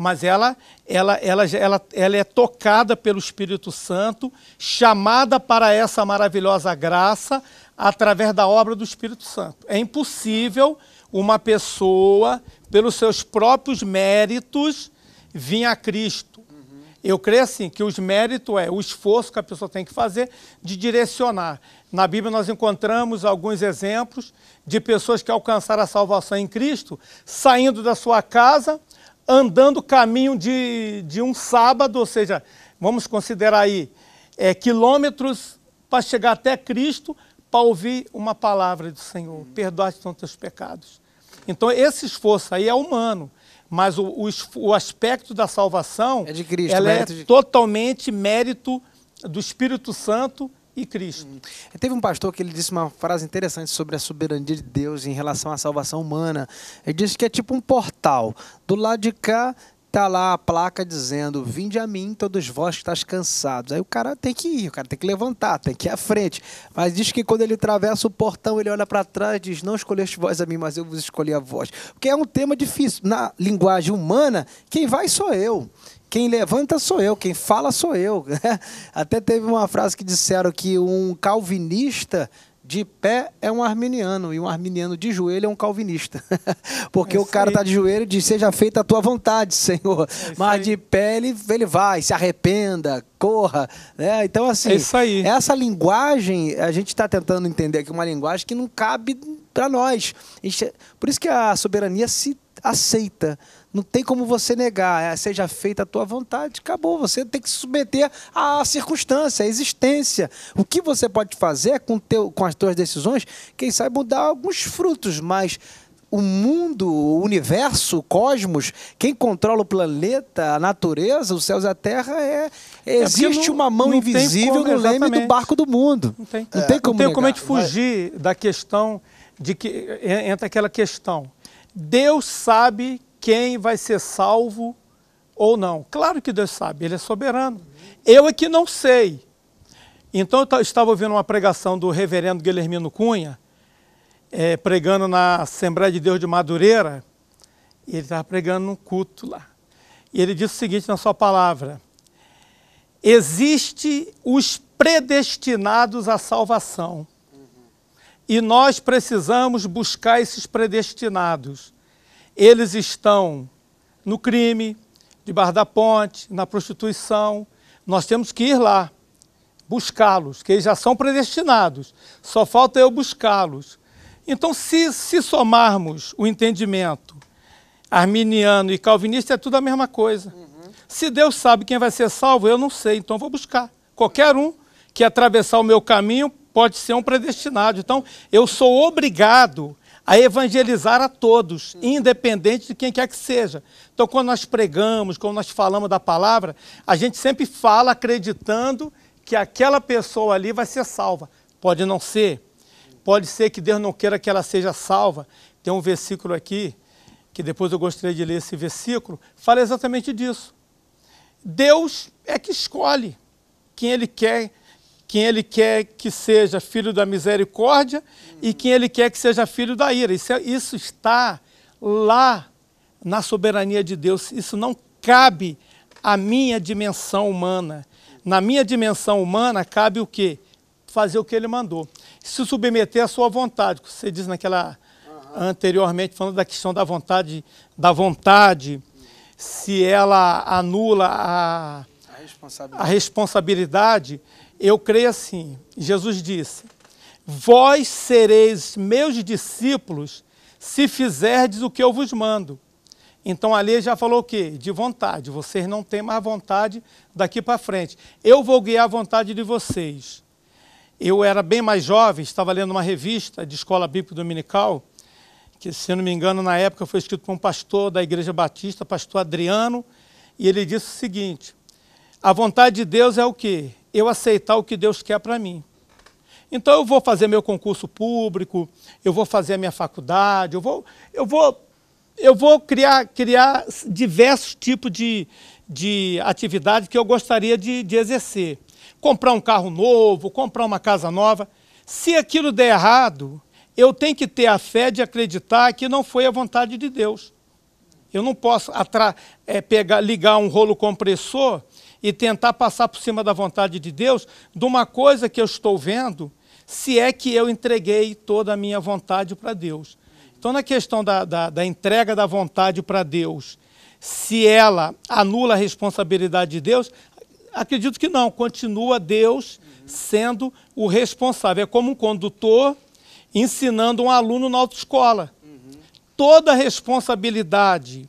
mas ela, ela, ela, ela, ela é tocada pelo Espírito Santo, chamada para essa maravilhosa graça através da obra do Espírito Santo. É impossível uma pessoa, pelos seus próprios méritos, vir a Cristo. Uhum. Eu creio assim que os méritos é o esforço que a pessoa tem que fazer de direcionar. Na Bíblia nós encontramos alguns exemplos de pessoas que alcançaram a salvação em Cristo, saindo da sua casa, andando caminho de, de um sábado, ou seja, vamos considerar aí é, quilômetros para chegar até Cristo para ouvir uma palavra do Senhor. Uhum. Perdoar-te todos os teus pecados. Então, esse esforço aí é humano, mas o, o, o aspecto da salvação é de Cristo, ela né? é, é de... totalmente mérito do Espírito Santo e Cristo. Uhum. É, teve um pastor que ele disse uma frase interessante sobre a soberania de Deus em relação à salvação humana. Ele disse que é tipo um portal. Do lado de cá tá lá a placa dizendo: "Vinde a mim todos vós que estás cansados". Aí o cara tem que ir, o cara tem que levantar, tem que ir à frente. Mas diz que quando ele atravessa o portão, ele olha para trás e diz: "Não escolheste vós a mim, mas eu vos escolhi a vós". Porque é um tema difícil na linguagem humana, quem vai sou eu quem levanta sou eu, quem fala sou eu. *laughs* Até teve uma frase que disseram que um calvinista de pé é um arminiano e um arminiano de joelho é um calvinista. *laughs* Porque é o cara aí. tá de joelho e diz: "Seja feita a tua vontade, Senhor". É Mas aí. de pé ele, ele vai, se arrependa, corra, né? Então assim, é isso aí. essa linguagem a gente está tentando entender aqui uma linguagem que não cabe para nós. Por isso que a soberania se aceita, não tem como você negar, ah, seja feita a tua vontade, acabou. Você tem que se submeter à circunstância, à existência. O que você pode fazer com, teu, com as tuas decisões, quem sabe mudar alguns frutos, mas o mundo, o universo, o cosmos, quem controla o planeta, a natureza, os céus e a terra é, é existe é não, uma mão invisível como, no leme do barco do mundo. Não tem, não é, como, não tem como a gente fugir da questão de que entra aquela questão. Deus sabe quem vai ser salvo ou não. Claro que Deus sabe, Ele é soberano. Eu é que não sei. Então eu estava ouvindo uma pregação do reverendo Guilhermino Cunha, é, pregando na Assembleia de Deus de Madureira, e ele estava pregando num culto lá. E ele disse o seguinte na sua palavra: Existe os predestinados à salvação. E nós precisamos buscar esses predestinados. Eles estão no crime, debaixo da ponte, na prostituição. Nós temos que ir lá, buscá-los, que eles já são predestinados. Só falta eu buscá-los. Então, se, se somarmos o entendimento arminiano e calvinista, é tudo a mesma coisa. Uhum. Se Deus sabe quem vai ser salvo, eu não sei, então vou buscar. Qualquer um que atravessar o meu caminho pode ser um predestinado. Então, eu sou obrigado a evangelizar a todos, independente de quem quer que seja. Então, quando nós pregamos, quando nós falamos da palavra, a gente sempre fala acreditando que aquela pessoa ali vai ser salva. Pode não ser. Pode ser que Deus não queira que ela seja salva. Tem um versículo aqui, que depois eu gostaria de ler esse versículo, fala exatamente disso. Deus é que escolhe quem Ele quer quem ele quer que seja filho da misericórdia uhum. e quem ele quer que seja filho da ira. Isso, é, isso está lá na soberania de Deus. Isso não cabe à minha dimensão humana. Na minha dimensão humana cabe o quê? Fazer o que ele mandou. Se submeter à sua vontade, você diz naquela uhum. anteriormente falando da questão da vontade, da vontade, se ela anula a, a responsabilidade, a responsabilidade eu creio assim. Jesus disse: Vós sereis meus discípulos se fizerdes o que eu vos mando. Então ali já falou o quê? De vontade. Vocês não têm mais vontade daqui para frente. Eu vou guiar a vontade de vocês. Eu era bem mais jovem, estava lendo uma revista de escola bíblica dominical, que se não me engano na época foi escrito por um pastor da Igreja Batista, pastor Adriano, e ele disse o seguinte: A vontade de Deus é o quê? eu aceitar o que Deus quer para mim. Então eu vou fazer meu concurso público, eu vou fazer a minha faculdade, eu vou, eu vou, eu vou criar, criar diversos tipos de, de atividade que eu gostaria de, de exercer. Comprar um carro novo, comprar uma casa nova. Se aquilo der errado, eu tenho que ter a fé de acreditar que não foi a vontade de Deus. Eu não posso é, pegar, ligar um rolo compressor e tentar passar por cima da vontade de Deus de uma coisa que eu estou vendo, se é que eu entreguei toda a minha vontade para Deus. Então, na questão da, da, da entrega da vontade para Deus, se ela anula a responsabilidade de Deus, acredito que não, continua Deus sendo o responsável. É como um condutor ensinando um aluno na autoescola. Uhum. Toda a responsabilidade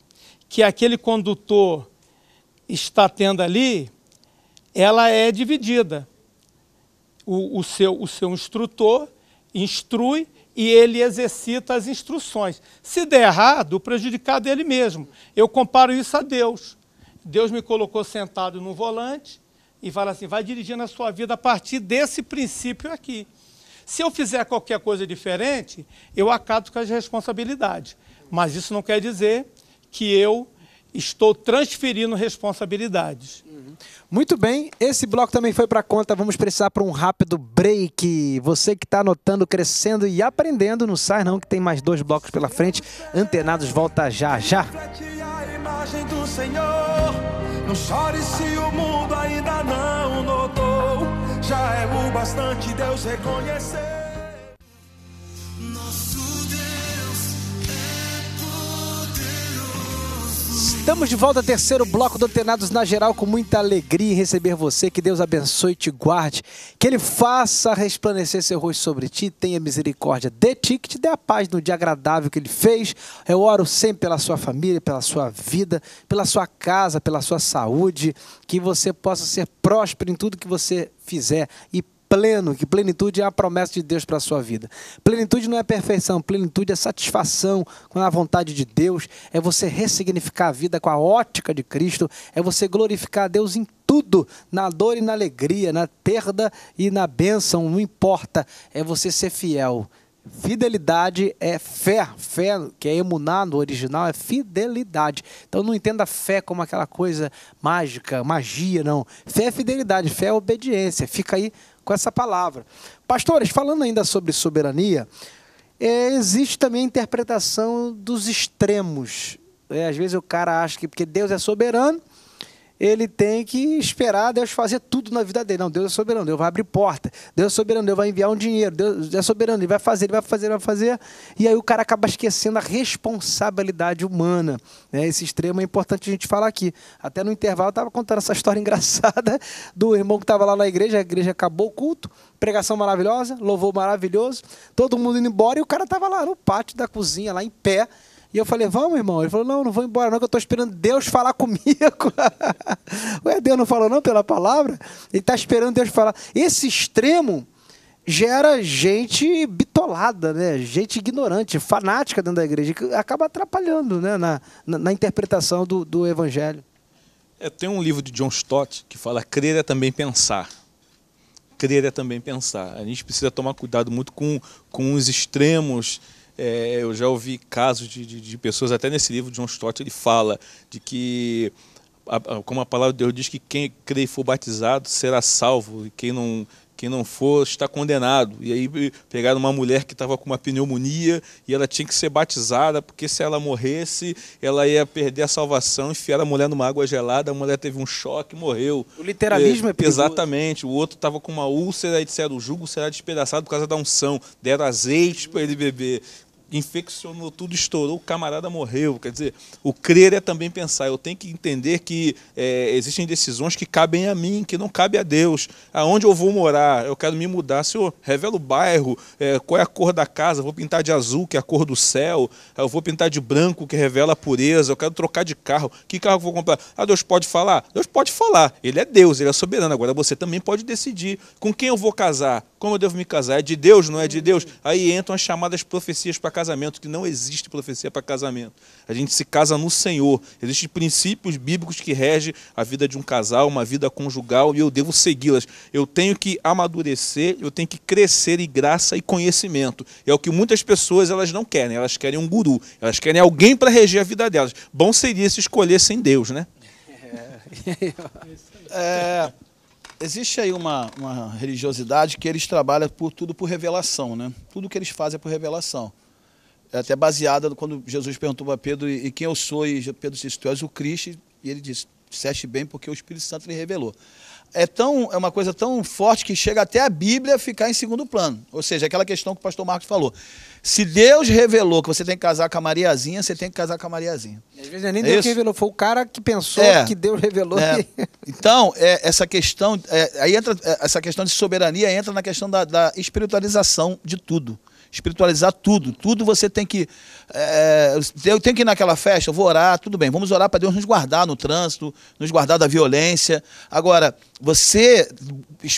que aquele condutor está tendo ali, ela é dividida. O, o, seu, o seu instrutor instrui e ele exercita as instruções. Se der errado, o prejudicado é ele mesmo. Eu comparo isso a Deus. Deus me colocou sentado no volante e fala assim: vai dirigindo a sua vida a partir desse princípio aqui. Se eu fizer qualquer coisa diferente, eu acato com as responsabilidades. Mas isso não quer dizer que eu estou transferindo responsabilidades. Muito bem, esse bloco também foi para conta. Vamos precisar para um rápido break. Você que está anotando, crescendo e aprendendo, não sai não que tem mais dois blocos pela frente. Antenados volta já já. Não chore se o mundo ainda não notou. Já é o bastante Deus reconhecer. Estamos de volta ao terceiro bloco do Antenados na Geral, com muita alegria em receber você. Que Deus abençoe e te guarde. Que Ele faça resplandecer seu rosto sobre ti, tenha misericórdia de ti, que te dê a paz no dia agradável que Ele fez. Eu oro sempre pela sua família, pela sua vida, pela sua casa, pela sua saúde. Que você possa ser próspero em tudo que você fizer e pleno, que plenitude é a promessa de Deus para a sua vida. Plenitude não é perfeição, plenitude é satisfação com a vontade de Deus, é você ressignificar a vida com a ótica de Cristo, é você glorificar a Deus em tudo, na dor e na alegria, na perda e na bênção, não importa, é você ser fiel. Fidelidade é fé, fé que é emunar no original é fidelidade. Então não entenda fé como aquela coisa mágica, magia, não. Fé é fidelidade, fé é obediência. Fica aí com essa palavra. Pastores, falando ainda sobre soberania, é, existe também a interpretação dos extremos. É, às vezes o cara acha que porque Deus é soberano, ele tem que esperar Deus fazer tudo na vida dele. Não, Deus é soberano, Deus vai abrir porta. Deus é soberano, Deus vai enviar um dinheiro. Deus é soberano, ele vai fazer, ele vai fazer, ele vai fazer. E aí o cara acaba esquecendo a responsabilidade humana. Né? Esse extremo é importante a gente falar aqui. Até no intervalo eu estava contando essa história *laughs* engraçada do irmão que estava lá na igreja. A igreja acabou o culto, pregação maravilhosa, louvor maravilhoso, todo mundo indo embora e o cara estava lá no pátio da cozinha, lá em pé e eu falei, vamos, irmão. Ele falou, não, não vou embora, não, que eu estou esperando Deus falar comigo. *laughs* Ué, Deus não falou não pela palavra? Ele está esperando Deus falar. Esse extremo gera gente bitolada, né? gente ignorante, fanática dentro da igreja, que acaba atrapalhando né? na, na, na interpretação do, do evangelho. É, tem um livro de John Stott que fala: crer é também pensar. Crer é também pensar. A gente precisa tomar cuidado muito com, com os extremos é, eu já ouvi casos de, de, de, pessoas, até nesse livro de John Stott, ele fala de que, a, a, como a palavra de Deus diz, que quem crê e for batizado será salvo, e quem não, quem não for está condenado. E aí pegaram uma mulher que estava com uma pneumonia e ela tinha que ser batizada, porque se ela morresse, ela ia perder a salvação, enfiaram a mulher numa água gelada, a mulher teve um choque e morreu. O literalismo é, é perigoso. Exatamente. O outro estava com uma úlcera e disseram, o jugo será despedaçado por causa da unção. Deram azeite para ele beber infeccionou tudo, estourou, o camarada morreu. Quer dizer, o crer é também pensar. Eu tenho que entender que é, existem decisões que cabem a mim, que não cabem a Deus. Aonde eu vou morar? Eu quero me mudar. Senhor, revela o bairro, é, qual é a cor da casa? Eu vou pintar de azul, que é a cor do céu. Eu vou pintar de branco, que revela a pureza. Eu quero trocar de carro. Que carro eu vou comprar? Ah, Deus pode falar? Deus pode falar. Ele é Deus, ele é soberano. Agora você também pode decidir com quem eu vou casar, como eu devo me casar. É de Deus, não é de Deus? Aí entram as chamadas profecias para casamento, que não existe profecia para casamento. A gente se casa no Senhor. Existem princípios bíblicos que regem a vida de um casal, uma vida conjugal, e eu devo segui-las. Eu tenho que amadurecer, eu tenho que crescer em graça e conhecimento. É o que muitas pessoas elas não querem, elas querem um guru, elas querem alguém para reger a vida delas. Bom seria se escolhessem Deus, né? *laughs* É, existe aí uma, uma religiosidade que eles trabalham por tudo por revelação, né? Tudo que eles fazem é por revelação. É até baseada quando Jesus perguntou para Pedro, e quem eu sou? E Pedro disse, tu és o Cristo. E ele disse, disseste bem porque o Espírito Santo lhe revelou. É, tão, é uma coisa tão forte que chega até a Bíblia ficar em segundo plano. Ou seja, aquela questão que o pastor Marcos falou. Se Deus revelou que você tem que casar com a Mariazinha, você tem que casar com a Mariazinha. às vezes é nem é Deus que revelou, foi o cara que pensou é, que Deus revelou. É. *laughs* Então, é, essa questão, é, aí entra, essa questão de soberania entra na questão da, da espiritualização de tudo espiritualizar tudo. Tudo você tem que. É, eu tenho que ir naquela festa, eu vou orar, tudo bem, vamos orar para Deus nos guardar no trânsito, nos guardar da violência. Agora, você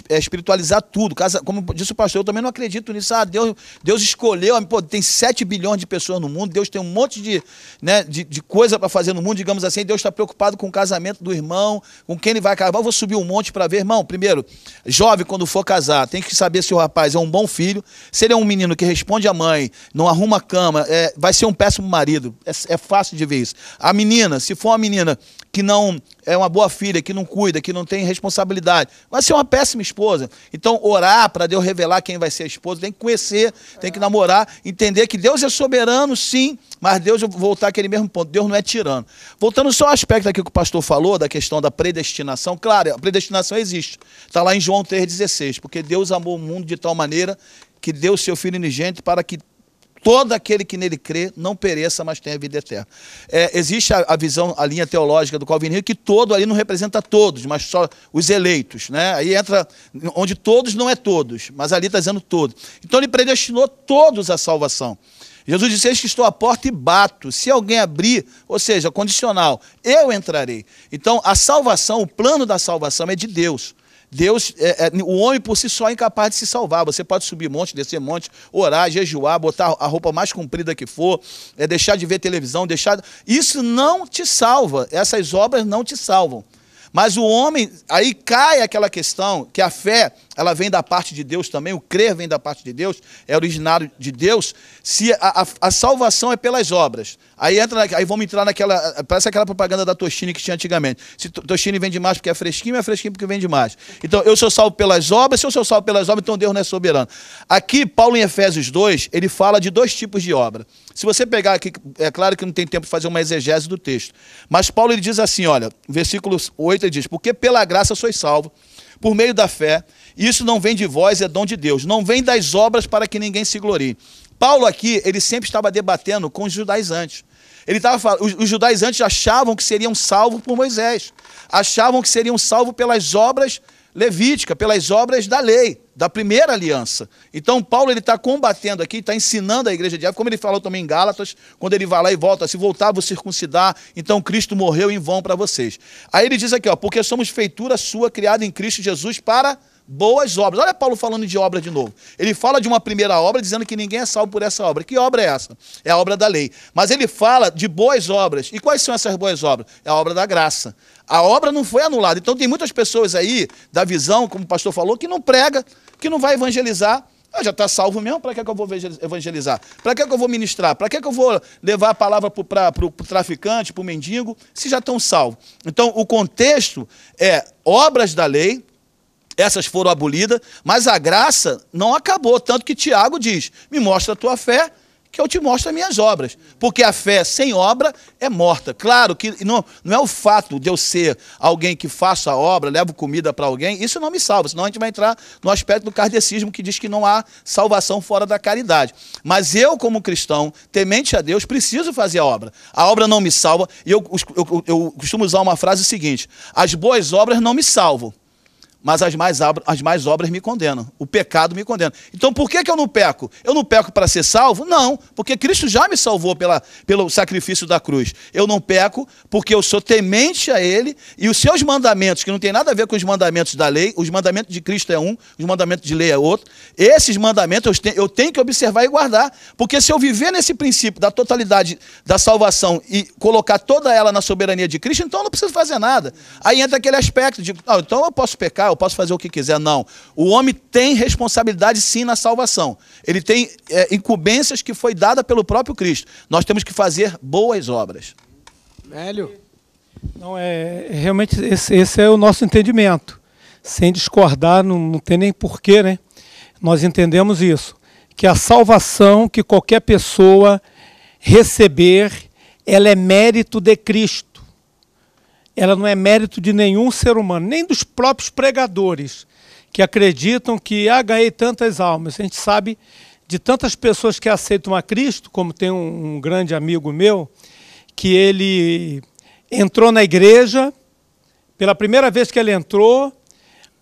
é espiritualizar tudo. Como disse o pastor, eu também não acredito nisso. Ah, Deus, Deus escolheu, pô, tem 7 bilhões de pessoas no mundo, Deus tem um monte de, né, de, de coisa para fazer no mundo, digamos assim, Deus está preocupado com o casamento do irmão, com quem ele vai casar. Eu vou subir um monte para ver, irmão. Primeiro, jovem, quando for casar, tem que saber se o rapaz é um bom filho, se ele é um menino que respeita responde à mãe, não arruma a cama, é, vai ser um péssimo marido. É, é fácil de ver isso. A menina, se for uma menina que não é uma boa filha, que não cuida, que não tem responsabilidade, vai ser uma péssima esposa. Então, orar para Deus revelar quem vai ser a esposa, tem que conhecer, tem que namorar, entender que Deus é soberano, sim, mas Deus, eu vou voltar àquele mesmo ponto, Deus não é tirano. Voltando só ao aspecto aqui que o pastor falou, da questão da predestinação, claro, a predestinação existe. Está lá em João 3,16, porque Deus amou o mundo de tal maneira que deu seu Filho inigente para que todo aquele que nele crê não pereça, mas tenha vida eterna. É, existe a, a, visão, a linha teológica do Calvinino, que todo ali não representa todos, mas só os eleitos. Né? Aí entra onde todos não é todos, mas ali está dizendo todos. Então ele predestinou todos à salvação. Jesus disse: Eis que estou à porta e bato. Se alguém abrir, ou seja, condicional, eu entrarei. Então a salvação, o plano da salvação é de Deus. Deus, é, é, o homem por si só é incapaz de se salvar. Você pode subir monte, descer monte, orar, jejuar, botar a roupa mais comprida que for, é, deixar de ver televisão, deixar. Isso não te salva. Essas obras não te salvam. Mas o homem, aí cai aquela questão que a fé ela vem da parte de Deus também, o crer vem da parte de Deus, é originário de Deus. Se a, a, a salvação é pelas obras, aí entra, aí vamos entrar naquela, parece aquela propaganda da Toshine que tinha antigamente. Se Toshine vende mais porque é fresquinho, é fresquinho porque vende mais. Então, eu sou salvo pelas obras, se eu sou salvo pelas obras, então Deus não é soberano. Aqui, Paulo em Efésios 2, ele fala de dois tipos de obra. Se você pegar aqui, é claro que não tem tempo de fazer uma exegese do texto, mas Paulo ele diz assim, olha, versículo 8 ele diz, porque pela graça sois salvo, por meio da fé, isso não vem de vós, é dom de Deus. Não vem das obras para que ninguém se glorie. Paulo aqui, ele sempre estava debatendo com os judaizantes. Ele estava falando, os, os judaizantes achavam que seriam salvos por Moisés. Achavam que seriam salvos pelas obras levíticas, pelas obras da lei, da primeira aliança. Então Paulo ele está combatendo aqui, está ensinando a igreja de Éfeso, como ele falou também em Gálatas, quando ele vai lá e volta, se voltar, vou circuncidar, então Cristo morreu em vão para vocês. Aí ele diz aqui, ó, porque somos feitura sua, criada em Cristo Jesus para boas obras. Olha Paulo falando de obra de novo. Ele fala de uma primeira obra dizendo que ninguém é salvo por essa obra. Que obra é essa? É a obra da lei. Mas ele fala de boas obras. E quais são essas boas obras? É a obra da graça. A obra não foi anulada. Então tem muitas pessoas aí da visão, como o pastor falou, que não prega, que não vai evangelizar. Ah, já está salvo mesmo, para que, que eu vou evangelizar? Para que, que eu vou ministrar? Para que, que eu vou levar a palavra para o traficante, para o mendigo, se já estão salvos? Então, o contexto é obras da lei, essas foram abolidas, mas a graça não acabou, tanto que Tiago diz: me mostra a tua fé, que eu te mostro as minhas obras. Porque a fé sem obra é morta. Claro que não, não é o fato de eu ser alguém que faço a obra, levo comida para alguém, isso não me salva, senão a gente vai entrar no aspecto do cardecismo que diz que não há salvação fora da caridade. Mas eu, como cristão, temente a Deus, preciso fazer a obra. A obra não me salva, e eu, eu, eu costumo usar uma frase seguinte: as boas obras não me salvam mas as mais, as mais obras me condenam. O pecado me condena. Então por que, que eu não peco? Eu não peco para ser salvo? Não, porque Cristo já me salvou pela, pelo sacrifício da cruz. Eu não peco porque eu sou temente a Ele e os seus mandamentos, que não tem nada a ver com os mandamentos da lei, os mandamentos de Cristo é um, os mandamentos de lei é outro. Esses mandamentos eu tenho, eu tenho que observar e guardar, porque se eu viver nesse princípio da totalidade da salvação e colocar toda ela na soberania de Cristo, então eu não preciso fazer nada. Aí entra aquele aspecto de, ah, então eu posso pecar, eu eu posso fazer o que quiser. Não. O homem tem responsabilidade sim na salvação. Ele tem é, incumbências que foi dada pelo próprio Cristo. Nós temos que fazer boas obras. Velho. Não, é, é, realmente esse, esse é o nosso entendimento. Sem discordar, não, não tem nem porquê, né? Nós entendemos isso. Que a salvação que qualquer pessoa receber, ela é mérito de Cristo ela não é mérito de nenhum ser humano, nem dos próprios pregadores que acreditam que ah, ganhei tantas almas. A gente sabe de tantas pessoas que aceitam a Cristo, como tem um, um grande amigo meu, que ele entrou na igreja, pela primeira vez que ele entrou,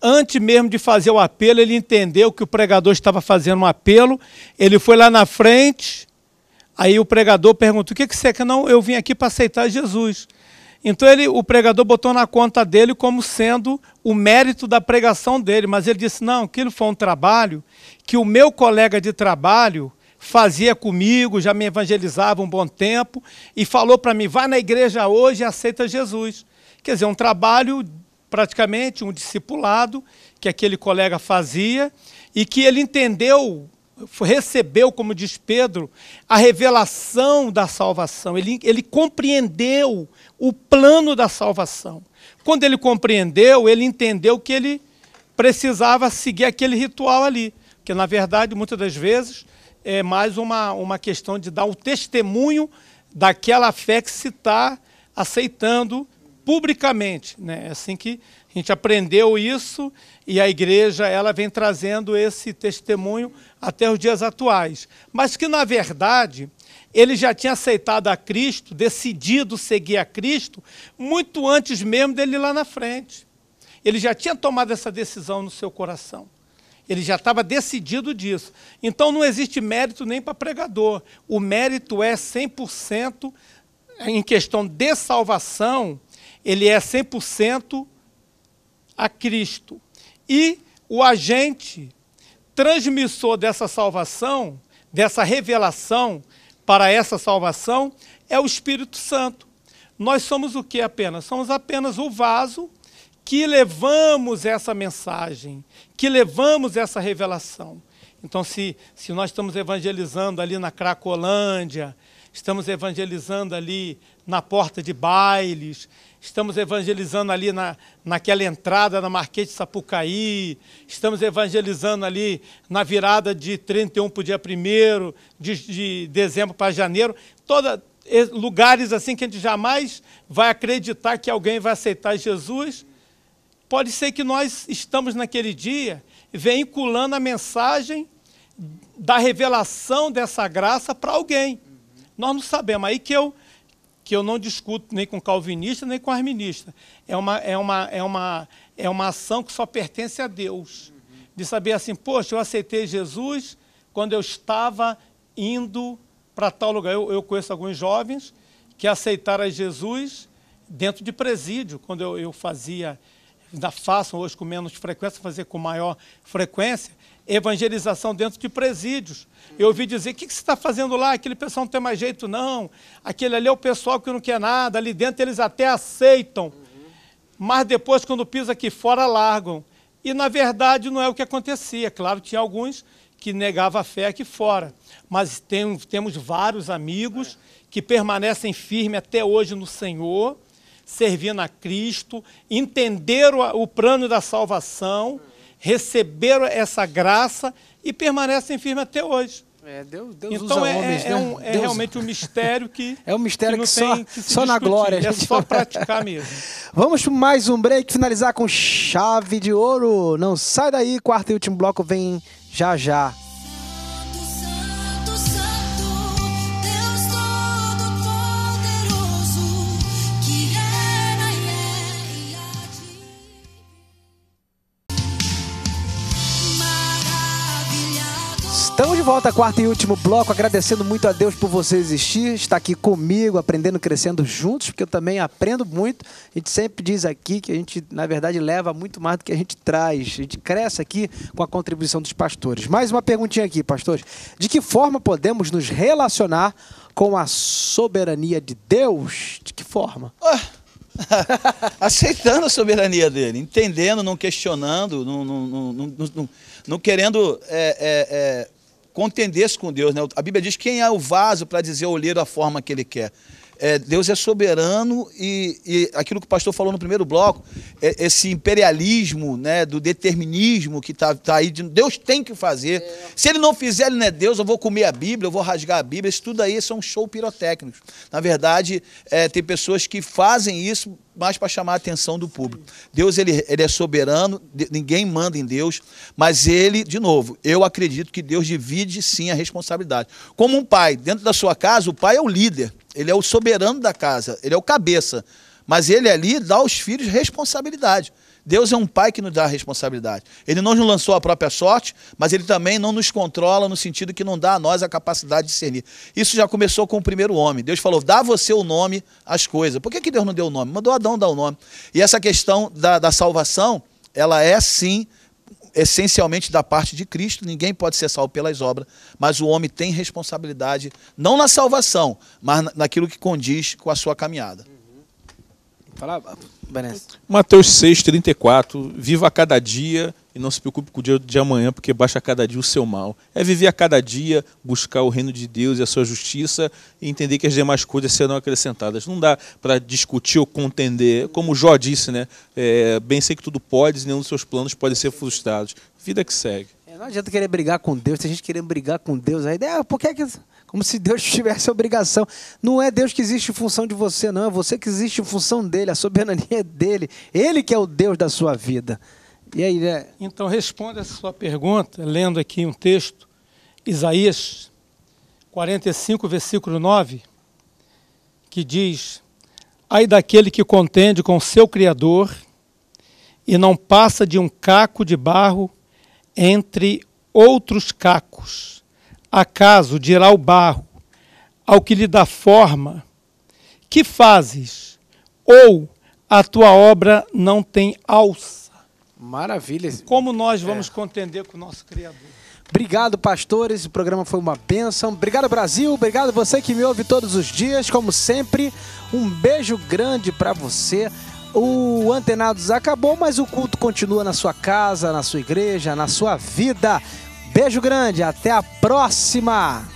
antes mesmo de fazer o apelo, ele entendeu que o pregador estava fazendo um apelo, ele foi lá na frente, aí o pregador perguntou: O que, que você quer? Não, eu vim aqui para aceitar Jesus. Então ele, o pregador botou na conta dele como sendo o mérito da pregação dele, mas ele disse: não, aquilo foi um trabalho que o meu colega de trabalho fazia comigo, já me evangelizava um bom tempo e falou para mim: vai na igreja hoje e aceita Jesus. Quer dizer, um trabalho praticamente um discipulado que aquele colega fazia e que ele entendeu recebeu, como diz Pedro, a revelação da salvação. Ele, ele compreendeu o plano da salvação. Quando ele compreendeu, ele entendeu que ele precisava seguir aquele ritual ali. Porque, na verdade, muitas das vezes, é mais uma, uma questão de dar o testemunho daquela fé que se está aceitando publicamente. Né? É assim que a gente aprendeu isso e a igreja ela vem trazendo esse testemunho até os dias atuais. Mas que, na verdade, ele já tinha aceitado a Cristo, decidido seguir a Cristo, muito antes mesmo dele ir lá na frente. Ele já tinha tomado essa decisão no seu coração. Ele já estava decidido disso. Então não existe mérito nem para pregador. O mérito é 100% em questão de salvação, ele é 100% a Cristo. E o agente transmissor dessa salvação, dessa revelação, para essa salvação é o Espírito Santo. Nós somos o que apenas? Somos apenas o vaso que levamos essa mensagem, que levamos essa revelação. Então, se, se nós estamos evangelizando ali na Cracolândia, estamos evangelizando ali na porta de bailes, estamos evangelizando ali na, naquela entrada na Marquês de Sapucaí, estamos evangelizando ali na virada de 31 para o dia 1 de, de dezembro para janeiro, toda, lugares assim que a gente jamais vai acreditar que alguém vai aceitar Jesus. Pode ser que nós estamos naquele dia veiculando a mensagem da revelação dessa graça para alguém. Nós não sabemos. Aí que eu que eu não discuto nem com calvinista nem com arminista. É uma, é uma, é uma, é uma ação que só pertence a Deus. De saber assim, poxa, eu aceitei Jesus quando eu estava indo para tal lugar. Eu, eu conheço alguns jovens que aceitaram Jesus dentro de presídio, quando eu, eu fazia, ainda faço hoje com menos frequência, fazer com maior frequência, evangelização dentro de presídios. Eu ouvi dizer: o que, que você está fazendo lá? Aquele pessoal não tem mais jeito, não. Aquele ali é o pessoal que não quer nada. Ali dentro eles até aceitam. Mas depois, quando pisa aqui fora, largam. E na verdade não é o que acontecia. Claro, tinha alguns que negavam a fé aqui fora. Mas tem, temos vários amigos que permanecem firmes até hoje no Senhor, servindo a Cristo, entenderam o plano da salvação receberam essa graça e permanecem firmes até hoje. É, Deus, Deus então usa é, é homens, é, né? um, é Deus... realmente um mistério que *laughs* é um mistério que, que só, que só na glória é só *laughs* praticar mesmo. Vamos mais um break finalizar com chave de ouro. Não sai daí, quarto e último bloco vem já já. volta, quarto e último bloco, agradecendo muito a Deus por você existir, estar aqui comigo, aprendendo, crescendo juntos, porque eu também aprendo muito. A gente sempre diz aqui que a gente, na verdade, leva muito mais do que a gente traz. A gente cresce aqui com a contribuição dos pastores. Mais uma perguntinha aqui, pastores. De que forma podemos nos relacionar com a soberania de Deus? De que forma? Ah, *laughs* aceitando a soberania dele, entendendo, não questionando, não, não, não, não querendo é, é, é, contendesse com Deus. Né? A Bíblia diz quem é o vaso para dizer ao olheiro a forma que ele quer. É, Deus é soberano e, e, aquilo que o pastor falou no primeiro bloco, é, esse imperialismo né, do determinismo que está tá aí, de, Deus tem que fazer. É. Se ele não fizer, ele não é Deus, eu vou comer a Bíblia, eu vou rasgar a Bíblia, isso tudo aí são show pirotécnicos. Na verdade, é, tem pessoas que fazem isso mais para chamar a atenção do público. Deus ele, ele é soberano, ninguém manda em Deus, mas ele, de novo, eu acredito que Deus divide sim a responsabilidade. Como um pai, dentro da sua casa, o pai é o líder, ele é o soberano da casa, ele é o cabeça, mas ele ali dá aos filhos responsabilidade. Deus é um pai que nos dá a responsabilidade. Ele não nos lançou a própria sorte, mas ele também não nos controla no sentido que não dá a nós a capacidade de discernir. Isso já começou com o primeiro homem. Deus falou: dá você o nome às coisas. Por que, que Deus não deu o nome? Mandou Adão dar o nome. E essa questão da, da salvação, ela é sim essencialmente da parte de Cristo, ninguém pode ser salvo pelas obras, mas o homem tem responsabilidade, não na salvação, mas naquilo que condiz com a sua caminhada. Uhum. Fala, Mateus 6, 34. Viva a cada dia e não se preocupe com o dia de amanhã, porque baixa a cada dia o seu mal. É viver a cada dia, buscar o reino de Deus e a sua justiça e entender que as demais coisas serão acrescentadas. Não dá para discutir ou contender. Como Jó disse, né? É, bem sei que tudo pode e nenhum dos seus planos pode ser frustrados. Vida que segue. Não adianta querer brigar com Deus, tem gente querendo brigar com Deus aí. É, por que é que. Como se Deus *laughs* tivesse obrigação. Não é Deus que existe em função de você, não. É você que existe em função dele. A soberania é dele. Ele que é o Deus da sua vida. E aí, né? Então, responda essa sua pergunta, lendo aqui um texto, Isaías 45, versículo 9, que diz: Ai daquele que contende com seu Criador e não passa de um caco de barro entre outros cacos. Acaso dirá o barro ao que lhe dá forma: Que fazes? Ou a tua obra não tem alça? Maravilha. Como nós é. vamos é. contender com o nosso Criador? Obrigado, pastores. O programa foi uma bênção. Obrigado, Brasil. Obrigado você que me ouve todos os dias, como sempre. Um beijo grande para você. O Antenados acabou, mas o culto continua na sua casa, na sua igreja, na sua vida. Beijo grande, até a próxima!